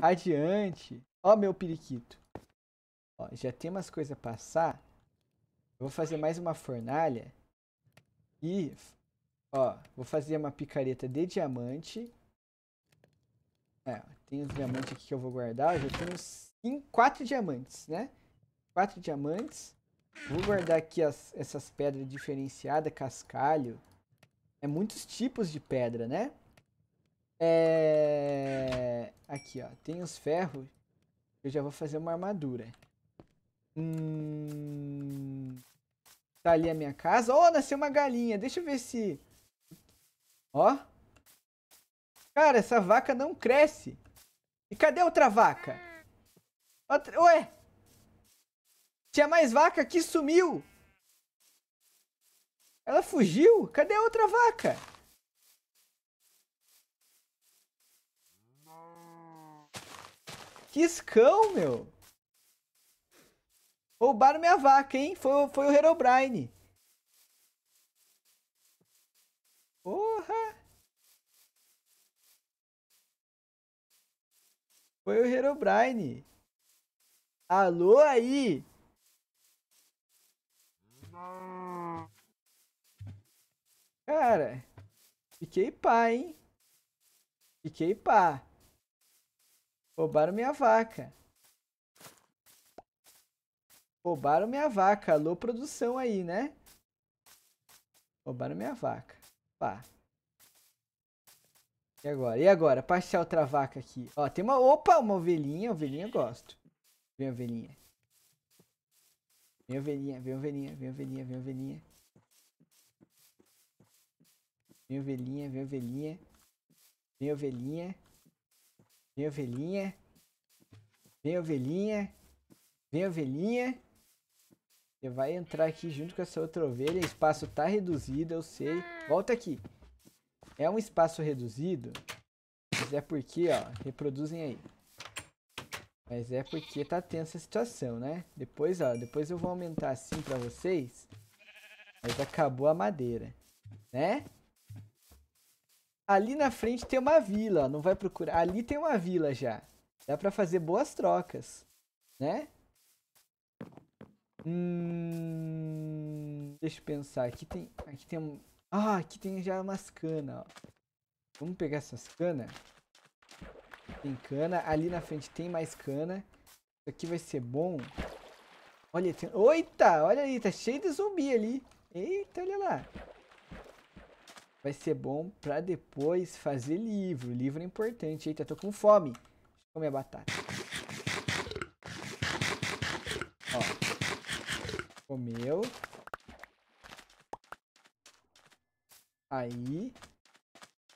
adiante Ó, meu periquito. Ó, já tem umas coisas a passar. Eu vou fazer mais uma fornalha. E, ó, vou fazer uma picareta de diamante. É, tem os diamantes aqui que eu vou guardar. Eu já tenho cinco, quatro diamantes, né? Quatro diamantes. Vou guardar aqui as, essas pedras diferenciadas, cascalho. É muitos tipos de pedra, né? É... Aqui, ó. Tem os ferros. Eu já vou fazer uma armadura. Hum... Tá ali a minha casa. Oh, nasceu uma galinha. Deixa eu ver se... Ó. Cara, essa vaca não cresce. E cadê outra vaca? Outra... Ué? Tinha mais vaca que sumiu. Ela fugiu? Cadê a outra vaca? Que escão, meu. Roubaram minha vaca, hein? Foi, foi o Herobrine. Porra! Foi o Herobrine. Alô aí? Cara, fiquei pá, hein? Fiquei pá. Roubaram minha vaca. Roubaram minha vaca. Alô, produção aí, né? Roubaram minha vaca. Pá. E agora? E agora? achar outra vaca aqui. Ó, tem uma... Opa, uma ovelhinha. Ovelhinha eu gosto. Vem, ovelhinha. Vem, ovelhinha. Vem, ovelhinha. Vem, ovelhinha. Vem, ovelhinha. Vem, ovelhinha. Vem, ovelhinha. Vem, ovelhinha. Vem ovelhinha. Vem ovelhinha. Vem ovelhinha. Você vai entrar aqui junto com essa outra ovelha. O espaço tá reduzido, eu sei. Volta aqui. É um espaço reduzido. Mas é porque, ó, reproduzem aí. Mas é porque tá tensa a situação, né? Depois, ó, depois eu vou aumentar assim pra vocês. Mas acabou a madeira, né? ali na frente tem uma vila, não vai procurar. Ali tem uma vila já. Dá para fazer boas trocas, né? Hum, deixa eu pensar. Aqui tem, aqui tem um, ah, aqui tem já umas canas, Vamos pegar essas canas. Tem cana. Ali na frente tem mais cana. Isso aqui vai ser bom. Olha, tem... Oita! Olha aí, tá cheio de zumbi ali. Eita, olha lá vai ser bom pra depois fazer livro. Livro é importante. Eita, tô com fome. Deixa eu comer a batata. Ó. Comeu. Aí.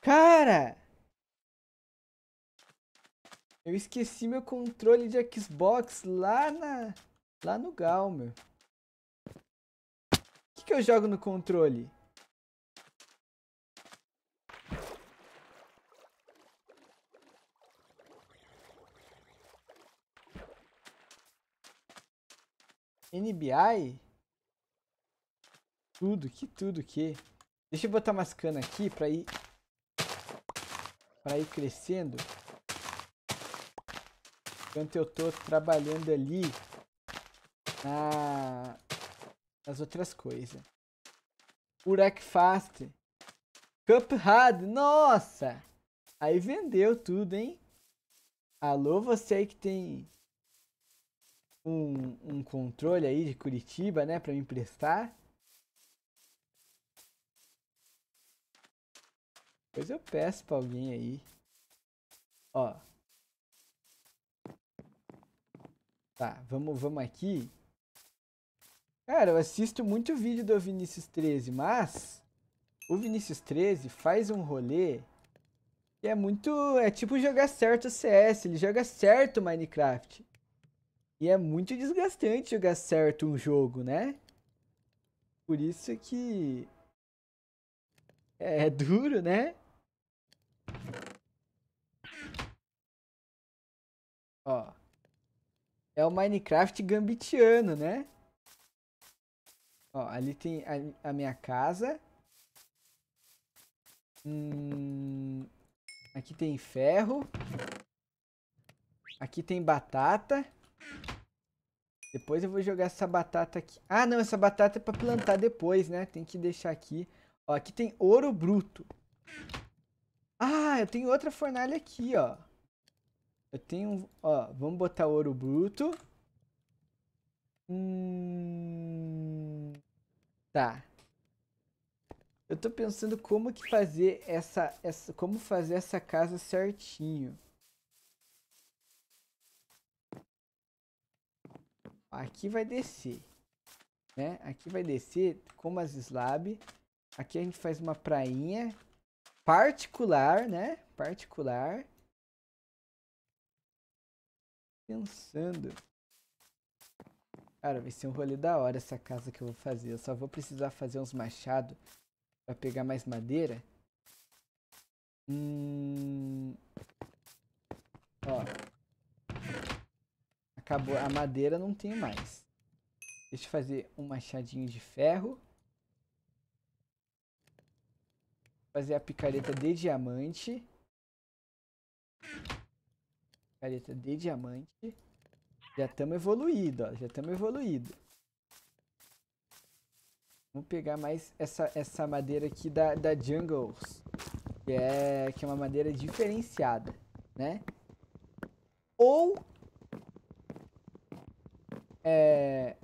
Cara! Eu esqueci meu controle de Xbox lá na... Lá no Gal, meu. O que, que eu jogo no controle? NBI? Tudo, que tudo que. Deixa eu botar umas canas aqui pra ir. Pra ir crescendo. Enquanto eu tô trabalhando ali na, nas outras coisas. Cup Hard, nossa! Aí vendeu tudo, hein? Alô, você aí que tem um, um controle aí de Curitiba, né, para me emprestar. Depois eu peço para alguém aí. Ó. Tá, vamos, vamos aqui. Cara, eu assisto muito vídeo do Vinícius 13, mas o Vinícius 13 faz um rolê que é muito, é tipo jogar certo CS, ele joga certo Minecraft. E é muito desgastante jogar certo um jogo, né? Por isso que. É, é duro, né? Ó. É o Minecraft gambitiano, né? Ó, ali tem a, a minha casa. Hum, aqui tem ferro. Aqui tem batata. Depois eu vou jogar essa batata aqui. Ah, não, essa batata é pra plantar depois, né? Tem que deixar aqui. Ó, aqui tem ouro bruto. Ah, eu tenho outra fornalha aqui, ó. Eu tenho, ó, vamos botar ouro bruto. Hum, tá. Eu tô pensando como que fazer essa, essa como fazer essa casa certinho. aqui vai descer, né? Aqui vai descer como as slab. Aqui a gente faz uma prainha particular, né? Particular. Pensando. Cara, vai ser um rolê da hora essa casa que eu vou fazer. Eu só vou precisar fazer uns machados pra pegar mais madeira. Hum... Ó. Acabou a madeira, não tem mais. Deixa eu fazer um machadinho de ferro. Fazer a picareta de diamante. Picareta de diamante. Já estamos evoluído, ó. Já estamos evoluído. Vamos pegar mais essa, essa madeira aqui da, da Jungles. Que é, que é uma madeira diferenciada, né? Ou é...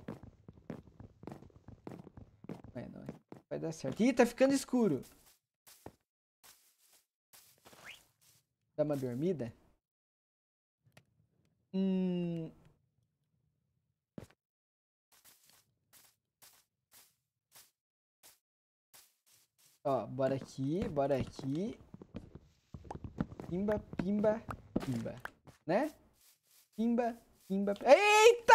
não, vai dar certo. Ih, tá ficando escuro. Dá uma dormida. Hum... Ó, bora aqui, bora aqui. Pimba, pimba, pimba. Né? Pimba, pimba. Eita!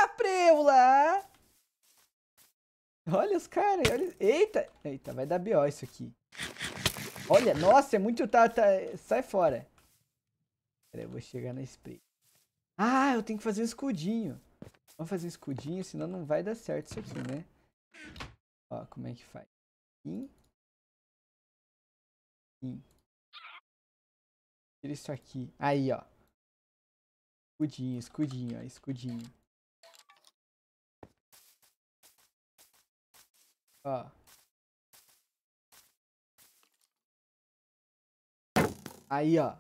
Olha os caras, olha... Eita! Eita, vai dar B.O. isso aqui. Olha, nossa, é muito... Tá, tá... Sai fora. eu vou chegar na spray. Ah, eu tenho que fazer um escudinho. Vamos fazer um escudinho, senão não vai dar certo isso aqui, né? Ó, como é que faz? Tira isso aqui. Aí, ó. Escudinho, escudinho, ó. Escudinho. Ó. Ah. Aí, ó.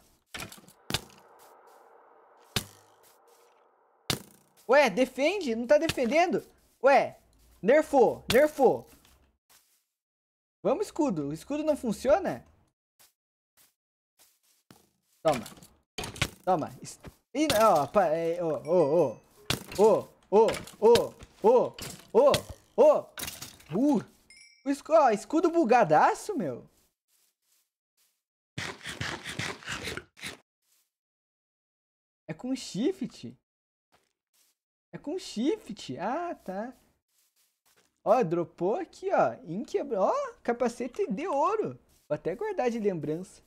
Ué, defende? Não tá defendendo? Ué, nerfou, nerfou. Vamos, escudo. O escudo não funciona? Toma. Toma. Ih, ó, ó, ó, ó, ó, ó, ó, ó, ó, ó, Uh. O escudo, ó, escudo bugadaço, meu. É com shift. É com shift. Ah, tá. Ó, dropou aqui, ó. Inquebra... Ó, capacete de ouro. Vou até guardar de lembrança.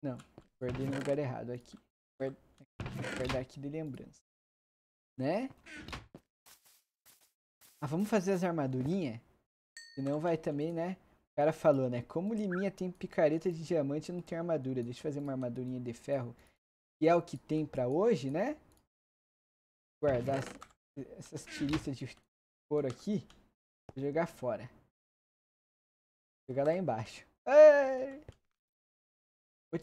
Não, guardei no lugar errado aqui. Vou guardar aqui de lembrança. Né? Ah, vamos fazer as armadurinhas? Senão vai também, né? O cara falou, né? Como Liminha tem picareta de diamante e não tem armadura. Deixa eu fazer uma armadurinha de ferro. Que é o que tem pra hoje, né? Guardar essas tiristas de couro aqui. Vou jogar fora. Vou jogar lá embaixo.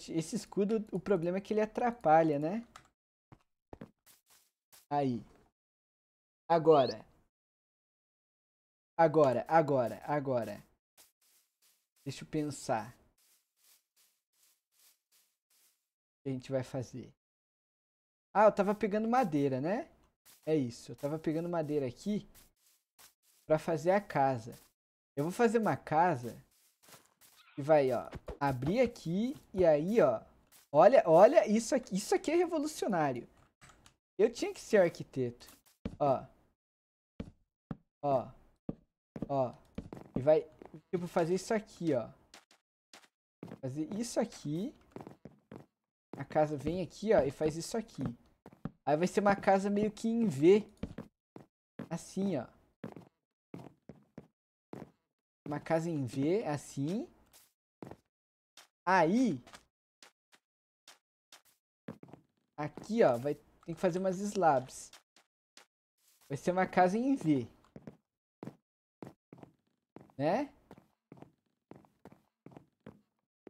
Esse escudo, o problema é que ele atrapalha, né? Aí. Agora. Agora, agora, agora. Deixa eu pensar. O que a gente vai fazer? Ah, eu tava pegando madeira, né? É isso, eu tava pegando madeira aqui para fazer a casa. Eu vou fazer uma casa que vai, ó, abrir aqui e aí, ó, olha, olha isso aqui, isso aqui é revolucionário. Eu tinha que ser arquiteto. Ó. Ó. Ó. E vai, tipo, fazer isso aqui, ó. Fazer isso aqui. A casa vem aqui, ó, e faz isso aqui. Aí vai ser uma casa meio que em V. Assim, ó. Uma casa em V, assim. Aí. Aqui, ó, vai tem que fazer umas slabs. Vai ser uma casa em V. Né?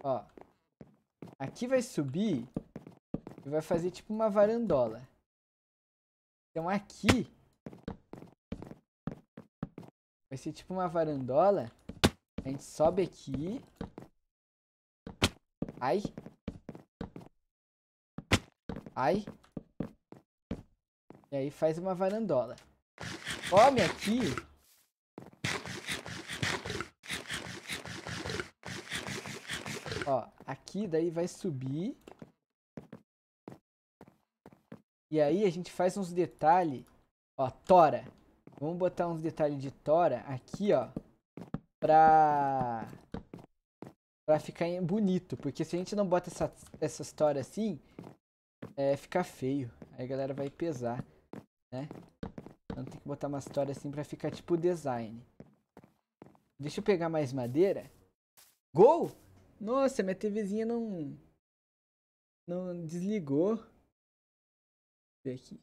Ó. Aqui vai subir e vai fazer tipo uma varandola. Então aqui vai ser tipo uma varandola. A gente sobe aqui. Ai. Ai. E aí faz uma varandola. Come aqui. Ó, aqui daí vai subir. E aí a gente faz uns detalhes. Ó, tora. Vamos botar uns detalhes de tora aqui, ó. Pra... Pra ficar bonito. Porque se a gente não bota essa, essas toras assim, é, fica feio. Aí a galera vai pesar né? Então tem que botar uma história assim pra ficar tipo design. Deixa eu pegar mais madeira. Gol! Nossa, minha TVzinha não... Não desligou. Deixa eu ver aqui.